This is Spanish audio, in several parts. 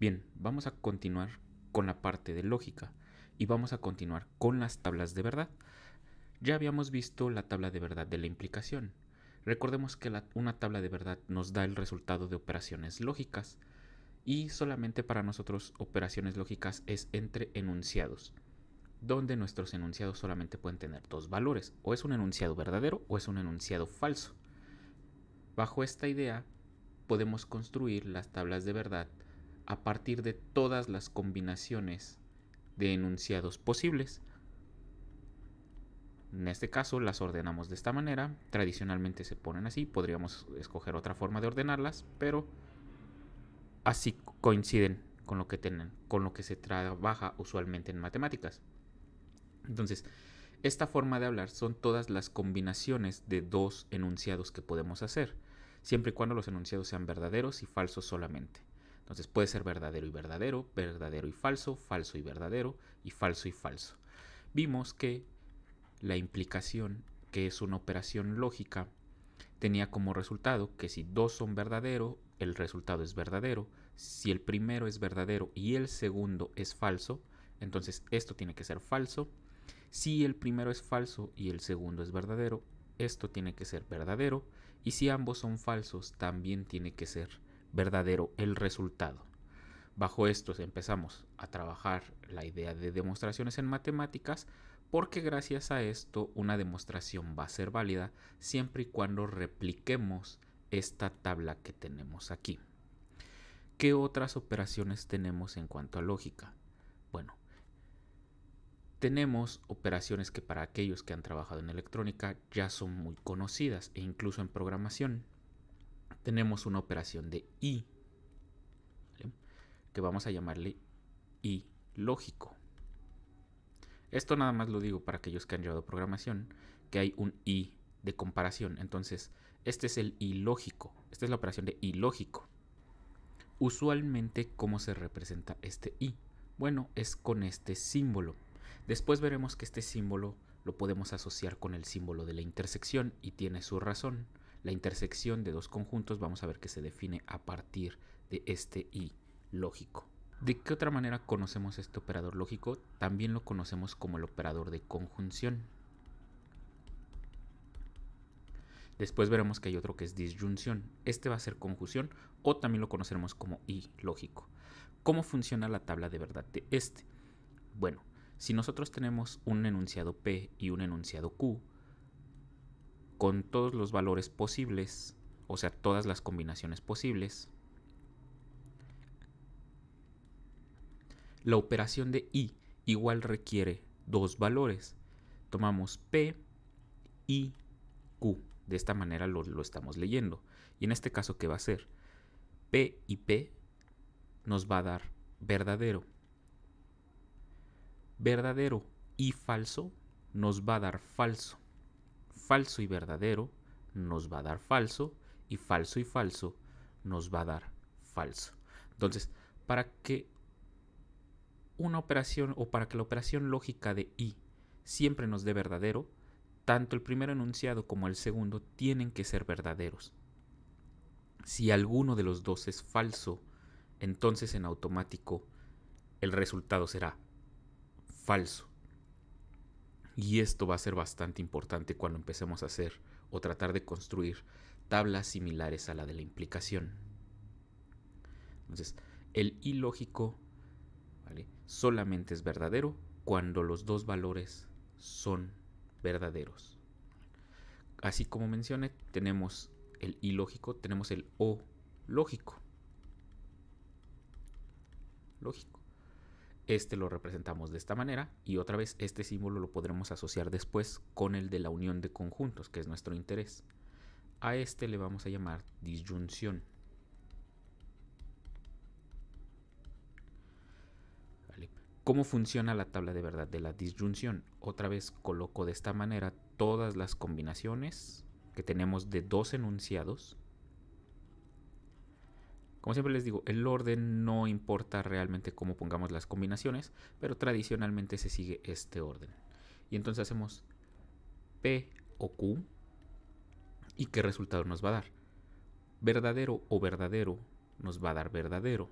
Bien, vamos a continuar con la parte de lógica y vamos a continuar con las tablas de verdad. Ya habíamos visto la tabla de verdad de la implicación. Recordemos que una tabla de verdad nos da el resultado de operaciones lógicas y solamente para nosotros operaciones lógicas es entre enunciados, donde nuestros enunciados solamente pueden tener dos valores, o es un enunciado verdadero o es un enunciado falso. Bajo esta idea podemos construir las tablas de verdad a partir de todas las combinaciones de enunciados posibles. En este caso las ordenamos de esta manera, tradicionalmente se ponen así, podríamos escoger otra forma de ordenarlas, pero así coinciden con lo que tienen, con lo que se trabaja usualmente en matemáticas. Entonces, esta forma de hablar son todas las combinaciones de dos enunciados que podemos hacer, siempre y cuando los enunciados sean verdaderos y falsos solamente. Entonces puede ser verdadero y verdadero, verdadero y falso, falso y verdadero y falso y falso. Vimos que la implicación, que es una operación lógica, tenía como resultado que si dos son verdadero, el resultado es verdadero. Si el primero es verdadero y el segundo es falso, entonces esto tiene que ser falso. Si el primero es falso y el segundo es verdadero, esto tiene que ser verdadero. Y si ambos son falsos, también tiene que ser verdadero el resultado. Bajo esto empezamos a trabajar la idea de demostraciones en matemáticas porque gracias a esto una demostración va a ser válida siempre y cuando repliquemos esta tabla que tenemos aquí. ¿Qué otras operaciones tenemos en cuanto a lógica? Bueno, tenemos operaciones que para aquellos que han trabajado en electrónica ya son muy conocidas e incluso en programación tenemos una operación de I, que vamos a llamarle I lógico. Esto nada más lo digo para aquellos que han llevado programación, que hay un I de comparación. Entonces, este es el I lógico. Esta es la operación de ilógico lógico. Usualmente, ¿cómo se representa este I? Bueno, es con este símbolo. Después veremos que este símbolo lo podemos asociar con el símbolo de la intersección y tiene su razón la intersección de dos conjuntos, vamos a ver que se define a partir de este i lógico. ¿De qué otra manera conocemos este operador lógico? También lo conocemos como el operador de conjunción. Después veremos que hay otro que es disyunción. Este va a ser conjunción o también lo conoceremos como i lógico. ¿Cómo funciona la tabla de verdad de este? Bueno, si nosotros tenemos un enunciado P y un enunciado Q, con todos los valores posibles, o sea, todas las combinaciones posibles, la operación de i igual requiere dos valores. Tomamos p y q. De esta manera lo, lo estamos leyendo. Y en este caso, ¿qué va a ser? p y p nos va a dar verdadero. Verdadero y falso nos va a dar falso falso y verdadero nos va a dar falso y falso y falso nos va a dar falso. Entonces, para que una operación o para que la operación lógica de i siempre nos dé verdadero, tanto el primer enunciado como el segundo tienen que ser verdaderos. Si alguno de los dos es falso, entonces en automático el resultado será falso. Y esto va a ser bastante importante cuando empecemos a hacer o tratar de construir tablas similares a la de la implicación. Entonces, el ilógico solamente es verdadero cuando los dos valores son verdaderos. Así como mencioné, tenemos el ilógico, tenemos el o lógico. Lógico este lo representamos de esta manera y otra vez este símbolo lo podremos asociar después con el de la unión de conjuntos, que es nuestro interés. A este le vamos a llamar disyunción. ¿Cómo funciona la tabla de verdad de la disyunción? Otra vez coloco de esta manera todas las combinaciones que tenemos de dos enunciados como siempre les digo, el orden no importa realmente cómo pongamos las combinaciones, pero tradicionalmente se sigue este orden. Y entonces hacemos P o Q y qué resultado nos va a dar. Verdadero o verdadero nos va a dar verdadero.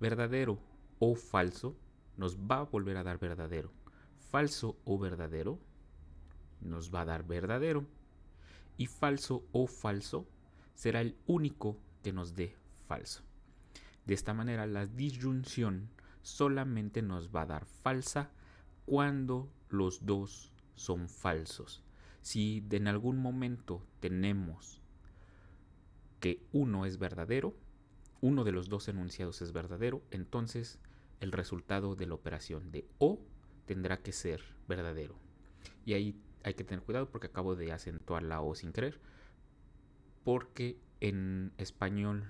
Verdadero o falso nos va a volver a dar verdadero. Falso o verdadero nos va a dar verdadero. Y falso o falso será el único que nos dé falso. De esta manera, la disyunción solamente nos va a dar falsa cuando los dos son falsos. Si en algún momento tenemos que uno es verdadero, uno de los dos enunciados es verdadero, entonces el resultado de la operación de O tendrá que ser verdadero. Y ahí hay que tener cuidado porque acabo de acentuar la O sin querer, porque en español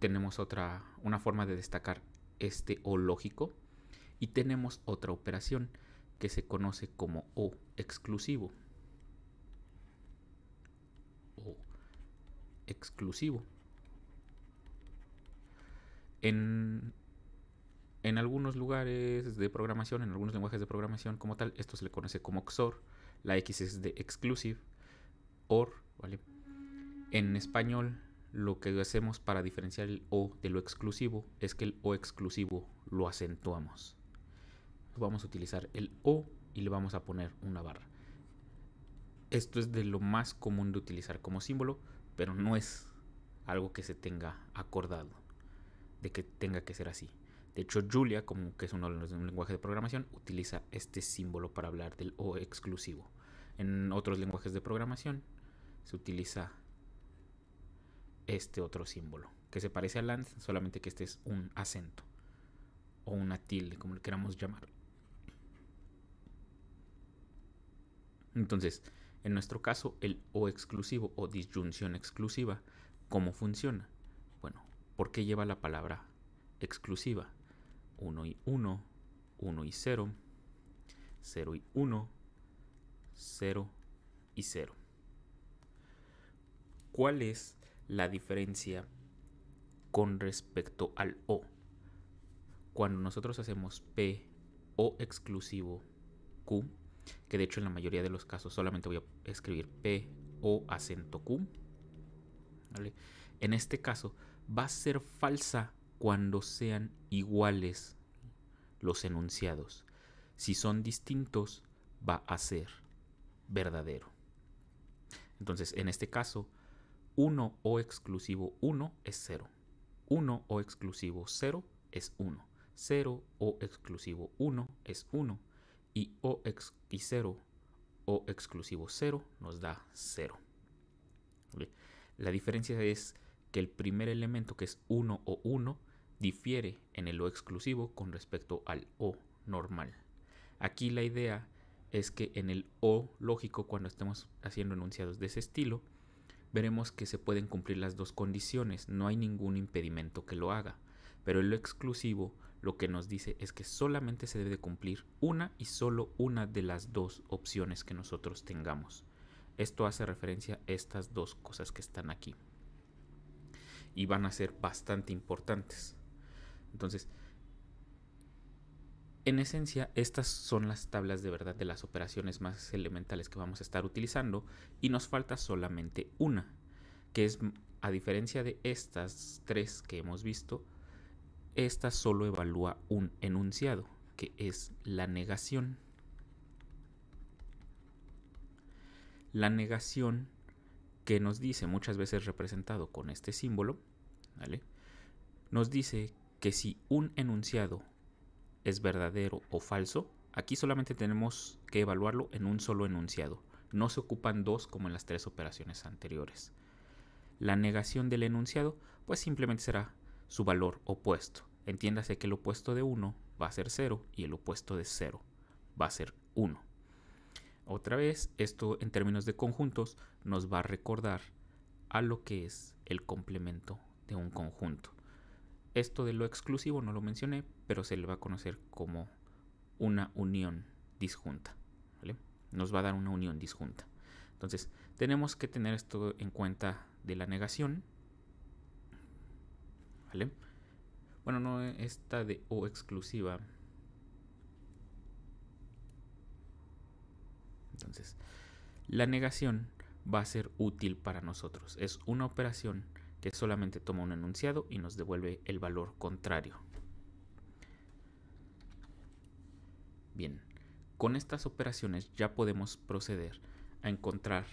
tenemos otra, una forma de destacar este O lógico y tenemos otra operación que se conoce como O exclusivo. O exclusivo. En, en algunos lugares de programación, en algunos lenguajes de programación como tal, esto se le conoce como XOR. La X es de exclusive, OR, ¿vale? En español lo que hacemos para diferenciar el o de lo exclusivo es que el o exclusivo lo acentuamos. Vamos a utilizar el o y le vamos a poner una barra. Esto es de lo más común de utilizar como símbolo, pero no es algo que se tenga acordado, de que tenga que ser así. De hecho, Julia, como que es un lenguaje de programación, utiliza este símbolo para hablar del o exclusivo. En otros lenguajes de programación se utiliza este otro símbolo, que se parece al land, solamente que este es un acento o una tilde, como le queramos llamar. Entonces, en nuestro caso, el o exclusivo o disyunción exclusiva, ¿cómo funciona? Bueno, ¿por qué lleva la palabra exclusiva? 1 y 1, 1 y 0, 0 y 1, 0 y 0. ¿Cuál es la diferencia con respecto al O. Cuando nosotros hacemos P o exclusivo Q, que de hecho en la mayoría de los casos solamente voy a escribir P o acento Q, en este caso va a ser falsa cuando sean iguales los enunciados. Si son distintos, va a ser verdadero. Entonces, en este caso, 1 o exclusivo 1 es 0. 1 o exclusivo 0 es 1. 0 o exclusivo 1 es 1. Y, 0 o exclusivo 0 nos da 0. La diferencia es que el primer elemento que es 1 o 1 difiere en el o exclusivo con respecto al o normal. Aquí la idea es que en el o lógico, cuando estemos haciendo enunciados de ese estilo, veremos que se pueden cumplir las dos condiciones, no hay ningún impedimento que lo haga. Pero en lo exclusivo lo que nos dice es que solamente se debe cumplir una y solo una de las dos opciones que nosotros tengamos. Esto hace referencia a estas dos cosas que están aquí. Y van a ser bastante importantes. Entonces, en esencia, estas son las tablas de verdad de las operaciones más elementales que vamos a estar utilizando y nos falta solamente una, que es, a diferencia de estas tres que hemos visto, esta solo evalúa un enunciado, que es la negación. La negación que nos dice, muchas veces representado con este símbolo, nos dice que si un enunciado es verdadero o falso, aquí solamente tenemos que evaluarlo en un solo enunciado. No se ocupan dos como en las tres operaciones anteriores. La negación del enunciado pues simplemente será su valor opuesto. Entiéndase que el opuesto de 1 va a ser 0 y el opuesto de 0 va a ser 1. Otra vez, esto en términos de conjuntos nos va a recordar a lo que es el complemento de un conjunto. Esto de lo exclusivo no lo mencioné, pero se le va a conocer como una unión disjunta. Nos va a dar una unión disjunta. Entonces, tenemos que tener esto en cuenta de la negación. ¿Vale? Bueno, no esta de O exclusiva. Entonces, la negación va a ser útil para nosotros. Es una operación que solamente toma un enunciado y nos devuelve el valor contrario. Bien, con estas operaciones ya podemos proceder a encontrar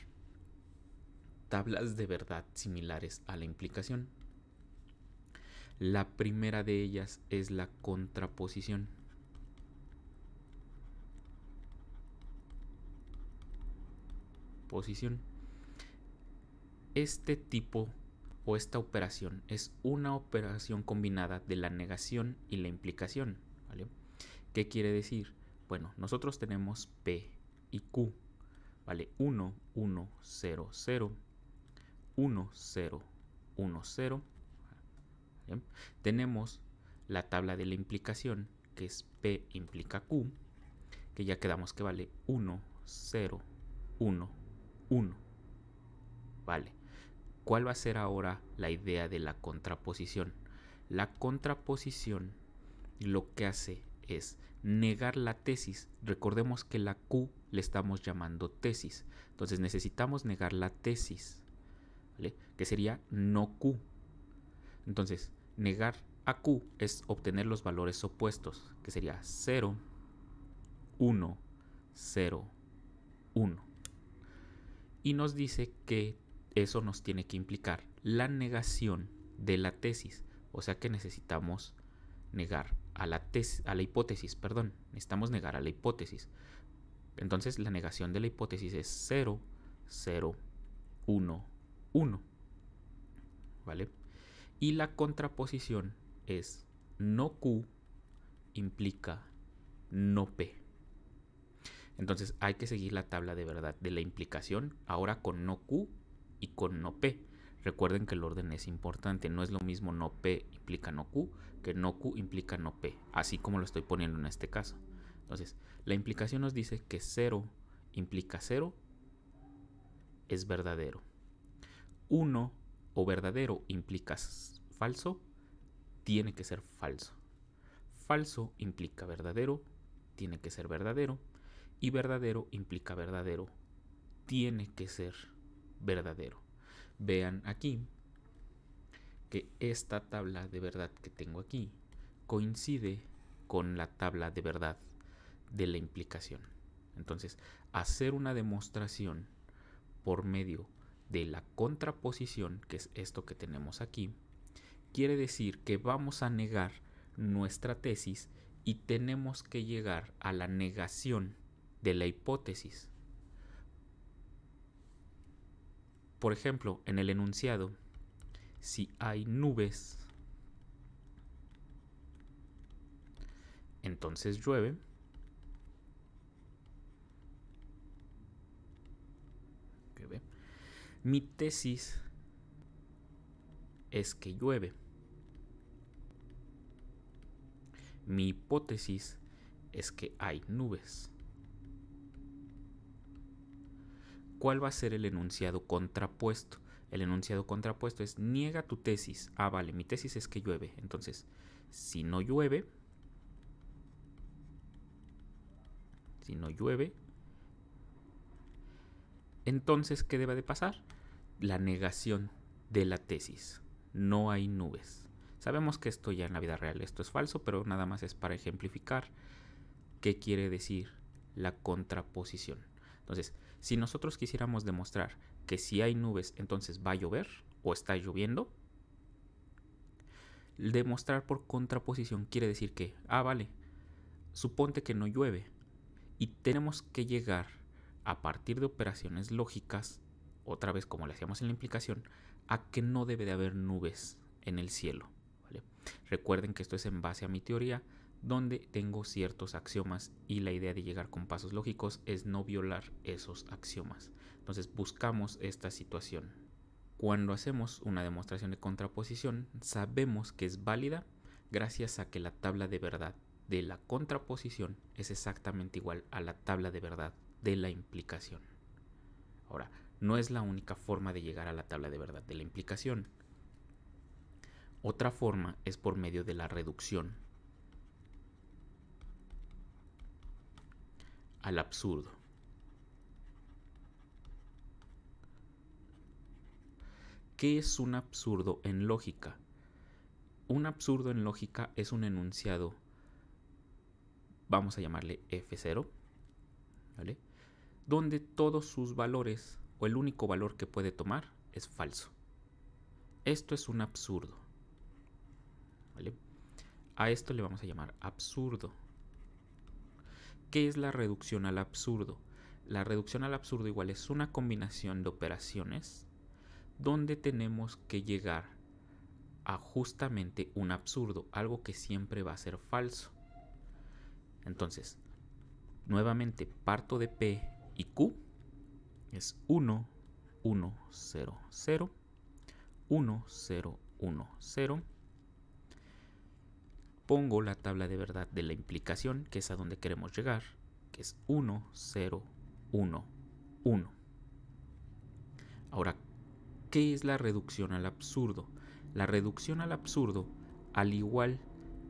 tablas de verdad similares a la implicación. La primera de ellas es la contraposición. Posición. Este tipo o esta operación es una operación combinada de la negación y la implicación. ¿vale? ¿Qué quiere decir? Bueno, nosotros tenemos P y Q. ¿Vale? 1, 1, 0, 0. 1, 0, 1, 0. Tenemos la tabla de la implicación, que es P implica Q, que ya quedamos que vale 1, 0, 1, 1. Vale. ¿Cuál va a ser ahora la idea de la contraposición? La contraposición lo que hace es negar la tesis. Recordemos que la Q le estamos llamando tesis. Entonces necesitamos negar la tesis, ¿vale? que sería no Q. Entonces, negar a Q es obtener los valores opuestos, que sería 0, 1, 0, 1. Y nos dice que eso nos tiene que implicar la negación de la tesis. O sea que necesitamos negar a la, a la hipótesis, perdón, necesitamos negar a la hipótesis. Entonces la negación de la hipótesis es 0, 0, 1, 1. ¿Vale? Y la contraposición es no Q implica no P. Entonces hay que seguir la tabla de verdad de la implicación ahora con no Q y con no P. Recuerden que el orden es importante, no es lo mismo no P implica no Q que no Q implica no P, así como lo estoy poniendo en este caso. Entonces, la implicación nos dice que 0 implica 0 es verdadero. 1 o verdadero implica falso, tiene que ser falso. Falso implica verdadero, tiene que ser verdadero. Y verdadero implica verdadero, tiene que ser verdadero. Vean aquí que esta tabla de verdad que tengo aquí coincide con la tabla de verdad de la implicación. Entonces, hacer una demostración por medio de la contraposición, que es esto que tenemos aquí, quiere decir que vamos a negar nuestra tesis y tenemos que llegar a la negación de la hipótesis. Por ejemplo, en el enunciado, si hay nubes, entonces llueve. Mi tesis es que llueve. Mi hipótesis es que hay nubes. ¿cuál va a ser el enunciado contrapuesto? El enunciado contrapuesto es niega tu tesis. Ah, vale, mi tesis es que llueve. Entonces, si no llueve, si no llueve, entonces, ¿qué debe de pasar? La negación de la tesis. No hay nubes. Sabemos que esto ya en la vida real, esto es falso, pero nada más es para ejemplificar qué quiere decir la contraposición. Entonces, si nosotros quisiéramos demostrar que si hay nubes entonces va a llover o está lloviendo, demostrar por contraposición quiere decir que, ah, vale, suponte que no llueve y tenemos que llegar a partir de operaciones lógicas, otra vez como le hacíamos en la implicación, a que no debe de haber nubes en el cielo. Recuerden que esto es en base a mi teoría donde tengo ciertos axiomas y la idea de llegar con pasos lógicos es no violar esos axiomas. Entonces buscamos esta situación. Cuando hacemos una demostración de contraposición, sabemos que es válida gracias a que la tabla de verdad de la contraposición es exactamente igual a la tabla de verdad de la implicación. Ahora, no es la única forma de llegar a la tabla de verdad de la implicación. Otra forma es por medio de la reducción al absurdo. ¿Qué es un absurdo en lógica? Un absurdo en lógica es un enunciado, vamos a llamarle F0, ¿vale? Donde todos sus valores o el único valor que puede tomar es falso. Esto es un absurdo. ¿vale? A esto le vamos a llamar absurdo. ¿Qué es la reducción al absurdo? La reducción al absurdo igual es una combinación de operaciones donde tenemos que llegar a justamente un absurdo, algo que siempre va a ser falso. Entonces, nuevamente parto de P y Q es 1, 1, 0, 0, 1, 0, 1, 0 pongo la tabla de verdad de la implicación, que es a donde queremos llegar, que es 1, 0, 1, 1. Ahora, ¿qué es la reducción al absurdo? La reducción al absurdo, al igual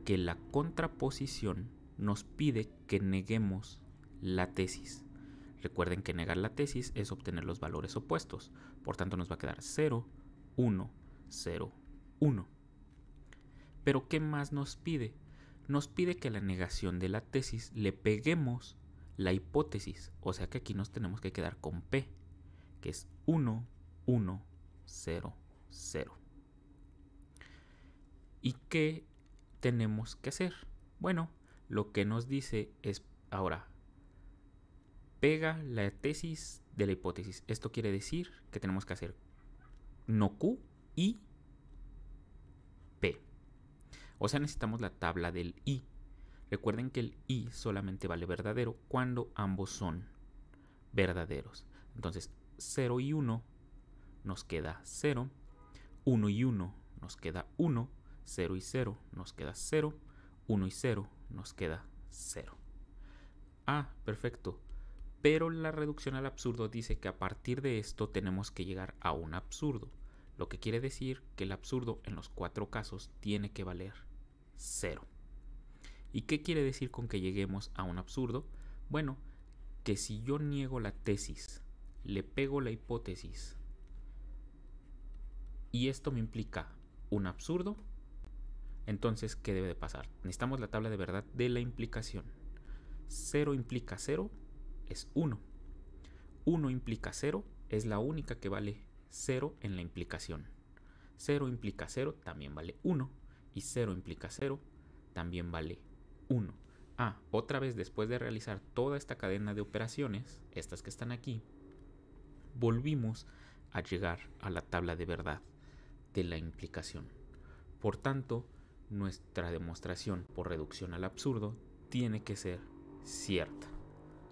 que la contraposición, nos pide que neguemos la tesis. Recuerden que negar la tesis es obtener los valores opuestos, por tanto nos va a quedar 0, 1, 0, 1. Pero ¿qué más nos pide? Nos pide que la negación de la tesis le peguemos la hipótesis, o sea que aquí nos tenemos que quedar con P, que es 1, 1, 0, 0. ¿Y qué tenemos que hacer? Bueno, lo que nos dice es ahora, pega la tesis de la hipótesis. Esto quiere decir que tenemos que hacer no Q y o sea, necesitamos la tabla del i. Recuerden que el i solamente vale verdadero cuando ambos son verdaderos. Entonces, 0 y 1 nos queda 0, 1 y 1 nos queda 1, 0 y 0 nos queda 0, 1 y 0 nos queda 0. Ah, perfecto. Pero la reducción al absurdo dice que a partir de esto tenemos que llegar a un absurdo, lo que quiere decir que el absurdo en los cuatro casos tiene que valer cero. ¿Y qué quiere decir con que lleguemos a un absurdo? Bueno, que si yo niego la tesis, le pego la hipótesis, y esto me implica un absurdo, entonces, ¿qué debe de pasar? Necesitamos la tabla de verdad de la implicación. 0 implica 0 es 1. 1 implica 0 es la única que vale 0 en la implicación. 0 implica 0 también vale 1 y 0 implica 0, también vale 1. Ah, otra vez después de realizar toda esta cadena de operaciones, estas que están aquí, volvimos a llegar a la tabla de verdad de la implicación. Por tanto, nuestra demostración por reducción al absurdo tiene que ser cierta.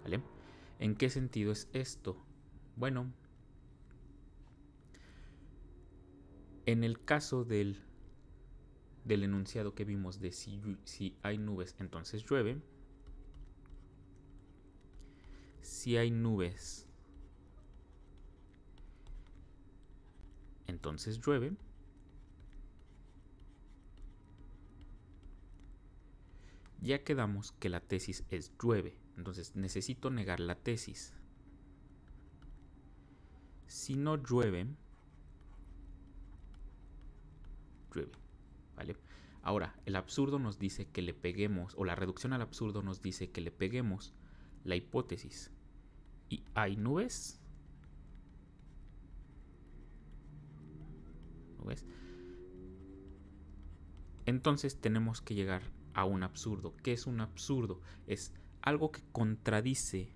¿Vale? ¿En qué sentido es esto? Bueno, en el caso del del enunciado que vimos de si, hay nubes, entonces llueve. Si hay nubes, entonces llueve. Ya quedamos que la tesis es llueve, entonces necesito negar la tesis. Si no llueve, llueve. Ahora, el absurdo nos dice que le peguemos, o la reducción al absurdo nos dice que le peguemos la hipótesis. ¿Y hay nubes? ¿Nubes? Entonces tenemos que llegar a un absurdo. ¿Qué es un absurdo? Es algo que contradice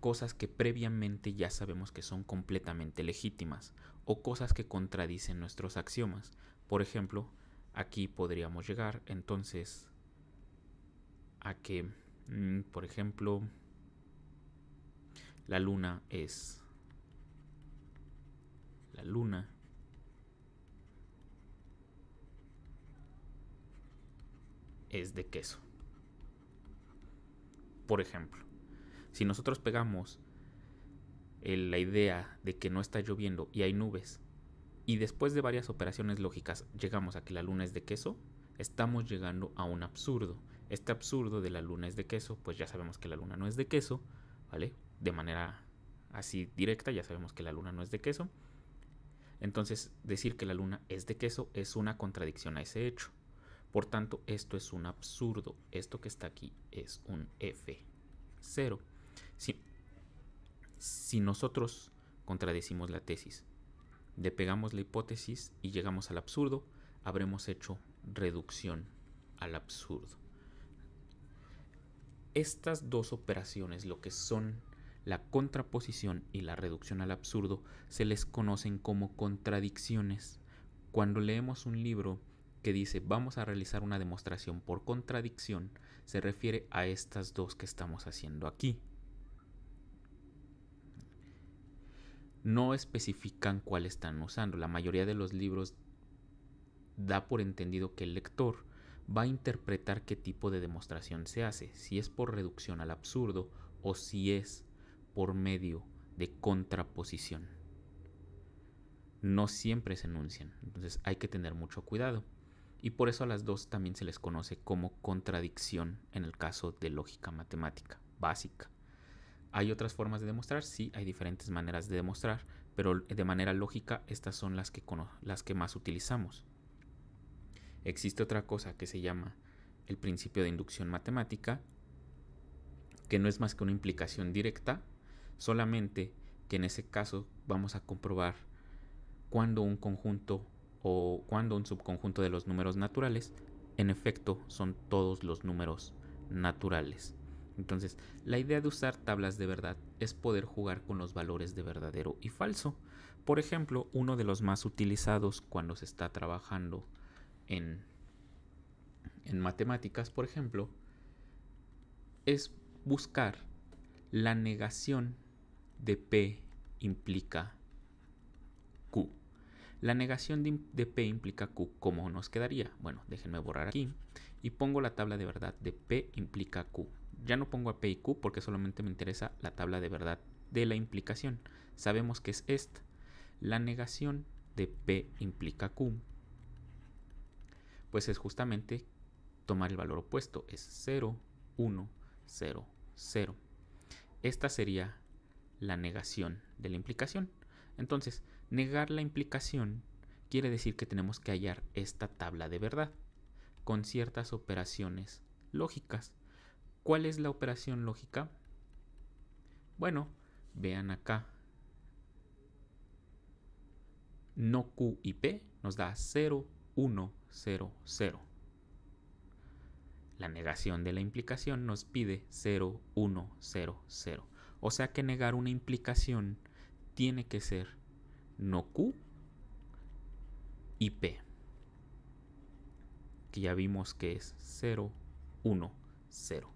cosas que previamente ya sabemos que son completamente legítimas o cosas que contradicen nuestros axiomas. Por ejemplo, aquí podríamos llegar entonces a que, mm, por ejemplo, la luna es la luna es de queso. Por ejemplo, si nosotros pegamos la idea de que no está lloviendo y hay nubes y después de varias operaciones lógicas llegamos a que la luna es de queso, estamos llegando a un absurdo. Este absurdo de la luna es de queso, pues ya sabemos que la luna no es de queso, ¿vale? De manera así directa, ya sabemos que la luna no es de queso. Entonces, decir que la luna es de queso es una contradicción a ese hecho. Por tanto, esto es un absurdo. Esto que está aquí es un F0. si nosotros contradecimos la tesis depegamos la hipótesis y llegamos al absurdo, habremos hecho reducción al absurdo. Estas dos operaciones, lo que son la contraposición y la reducción al absurdo, se les conocen como contradicciones. Cuando leemos un libro que dice vamos a realizar una demostración por contradicción, se refiere a estas dos que estamos haciendo aquí. no especifican cuál están usando. La mayoría de los libros da por entendido que el lector va a interpretar qué tipo de demostración se hace, si es por reducción al absurdo o si es por medio de contraposición. No siempre se enuncian, entonces hay que tener mucho cuidado. Y por eso a las dos también se les conoce como contradicción en el caso de lógica matemática básica. ¿Hay otras formas de demostrar? Sí, hay diferentes maneras de demostrar, pero de manera lógica estas son las que, las que más utilizamos. Existe otra cosa que se llama el principio de inducción matemática, que no es más que una implicación directa, solamente que en ese caso vamos a comprobar cuando un conjunto o cuando un subconjunto de los números naturales en efecto son todos los números naturales. Entonces, la idea de usar tablas de verdad es poder jugar con los valores de verdadero y falso. Por ejemplo, uno de los más utilizados cuando se está trabajando en, matemáticas, por ejemplo, es buscar la negación de P implica Q. La negación de, de, P implica Q, ¿cómo nos quedaría? Bueno, déjenme borrar aquí y pongo la tabla de verdad de P implica Q. Ya no pongo a P y Q porque solamente me interesa la tabla de verdad de la implicación. Sabemos que es esta. La negación de P implica Q, pues es justamente tomar el valor opuesto. Es 0, 1, 0, 0. Esta sería la negación de la implicación. Entonces, negar la implicación quiere decir que tenemos que hallar esta tabla de verdad con ciertas operaciones lógicas. ¿Cuál es la operación lógica? Bueno, vean acá. No Q y P nos da 0, 1, 0, 0. La negación de la implicación nos pide 0, 1, 0, 0. O sea que negar una implicación tiene que ser no Q y P. Que ya vimos que es 0, 1, 0.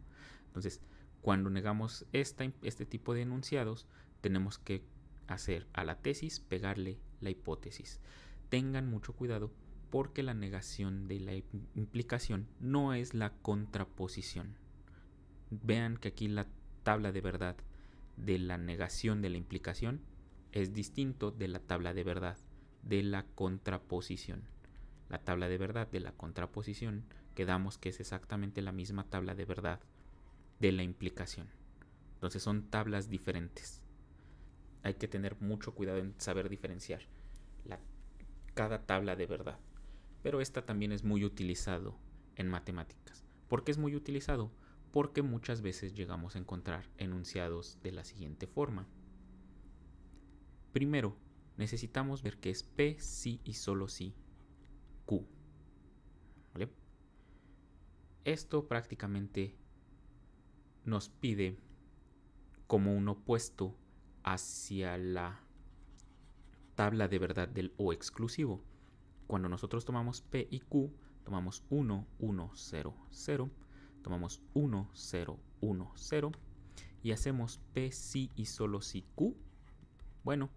Entonces, cuando negamos este tipo de enunciados, tenemos que hacer a la tesis pegarle la hipótesis. Tengan mucho cuidado porque la negación de la implicación no es la contraposición. Vean que aquí la tabla de verdad de la negación de la implicación es distinto de la tabla de verdad de la contraposición. La tabla de verdad de la contraposición quedamos que es exactamente la misma tabla de verdad de la implicación. Entonces son tablas diferentes. Hay que tener mucho cuidado en saber diferenciar cada tabla de verdad. Pero esta también es muy utilizado en matemáticas. ¿Por qué es muy utilizado? Porque muchas veces llegamos a encontrar enunciados de la siguiente forma. Primero, necesitamos ver que es P sí y solo sí Q. ¿Vale? Esto prácticamente nos pide como un opuesto hacia la tabla de verdad del O exclusivo. Cuando nosotros tomamos P y Q, tomamos 1, 1, 0, 0, tomamos 1, 0, 1, 0 y hacemos P si y solo si Q, bueno,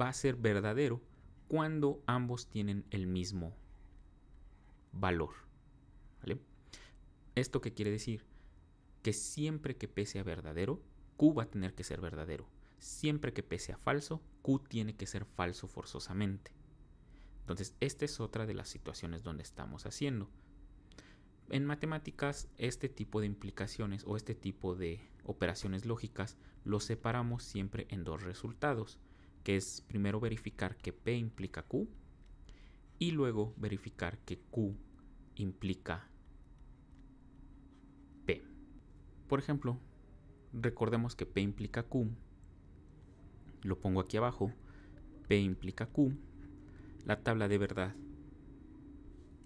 va a ser verdadero cuando ambos tienen el mismo valor. ¿Esto qué quiere decir? que siempre que pese a verdadero, Q va a tener que ser verdadero. Siempre que pese a falso, Q tiene que ser falso forzosamente. Entonces, esta es otra de las situaciones donde estamos haciendo. En matemáticas, este tipo de implicaciones o este tipo de operaciones lógicas los separamos siempre en dos resultados, que es primero verificar que P implica Q y luego verificar que Q implica Por ejemplo, recordemos que P implica Q. Lo pongo aquí abajo. P implica Q. La tabla de verdad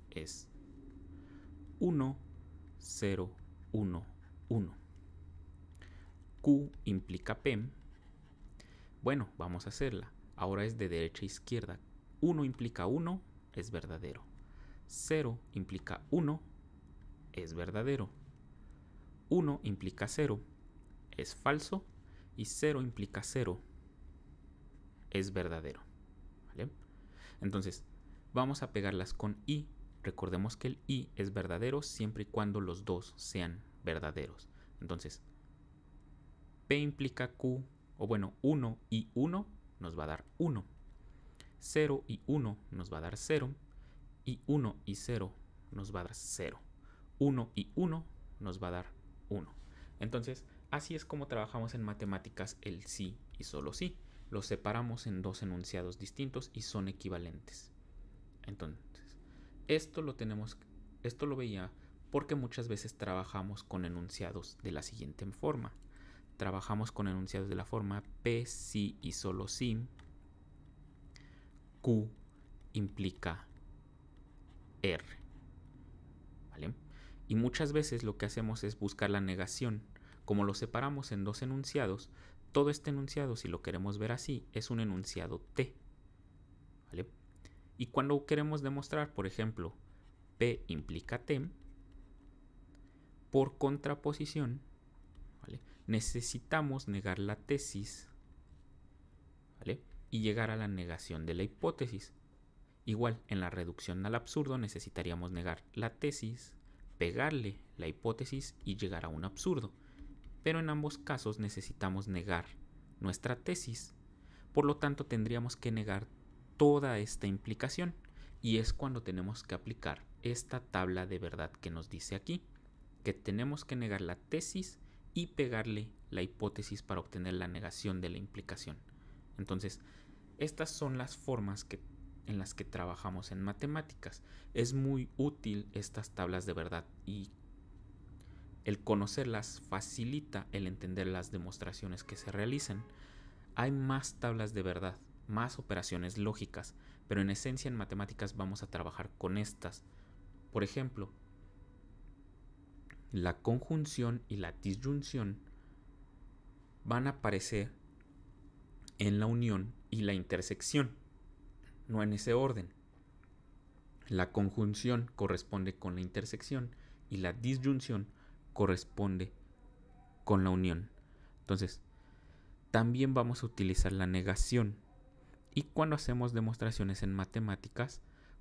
es 1, 0, 1, 1. Q implica P. Bueno, vamos a hacerla. Ahora es de derecha a izquierda. 1 implica 1, es verdadero. 0 implica 1, es verdadero. 1 implica 0, es falso, y 0 implica 0, es verdadero. ¿vale? Entonces, vamos a pegarlas con i. Recordemos que el i es verdadero siempre y cuando los dos sean verdaderos. Entonces, p implica q, o bueno, 1 y 1 nos va a dar 1. 0 y 1 nos va a dar 0. Y 1 y 0 nos va a dar 0. 1 y 1 nos va a dar 1. Entonces, así es como trabajamos en matemáticas el sí y solo sí. Los separamos en dos enunciados distintos y son equivalentes. Entonces, esto lo tenemos, esto lo veía porque muchas veces trabajamos con enunciados de la siguiente forma. Trabajamos con enunciados de la forma P, sí y solo sí. Q implica R. Y muchas veces lo que hacemos es buscar la negación. Como lo separamos en dos enunciados, todo este enunciado, si lo queremos ver así, es un enunciado T. Y cuando queremos demostrar, por ejemplo, P implica T, por contraposición, necesitamos negar la tesis y llegar a la negación de la hipótesis. Igual, en la reducción al absurdo necesitaríamos negar la tesis pegarle la hipótesis y llegar a un absurdo, pero en ambos casos necesitamos negar nuestra tesis, por lo tanto tendríamos que negar toda esta implicación y es cuando tenemos que aplicar esta tabla de verdad que nos dice aquí, que tenemos que negar la tesis y pegarle la hipótesis para obtener la negación de la implicación. Entonces, estas son las formas que en las que trabajamos en matemáticas. Es muy útil estas tablas de verdad y el conocerlas facilita el entender las demostraciones que se realizan. Hay más tablas de verdad, más operaciones lógicas, pero en esencia en matemáticas vamos a trabajar con estas. Por ejemplo, la conjunción y la disyunción van a aparecer en la unión y la intersección no en ese orden. La conjunción corresponde con la intersección y la disyunción corresponde con la unión. Entonces, también vamos a utilizar la negación. Y cuando hacemos demostraciones en matemáticas,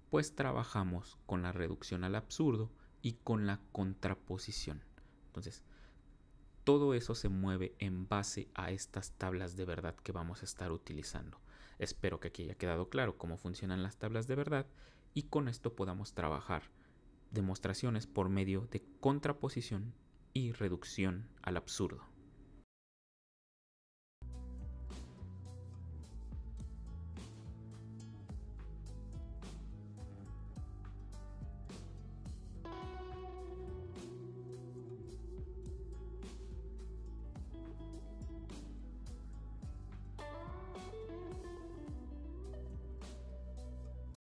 pues trabajamos con la reducción al absurdo y con la contraposición. Entonces, todo eso se mueve en base a estas tablas de verdad que vamos a estar utilizando. Espero que aquí haya quedado claro cómo funcionan las tablas de verdad y con esto podamos trabajar demostraciones por medio de contraposición y reducción al absurdo.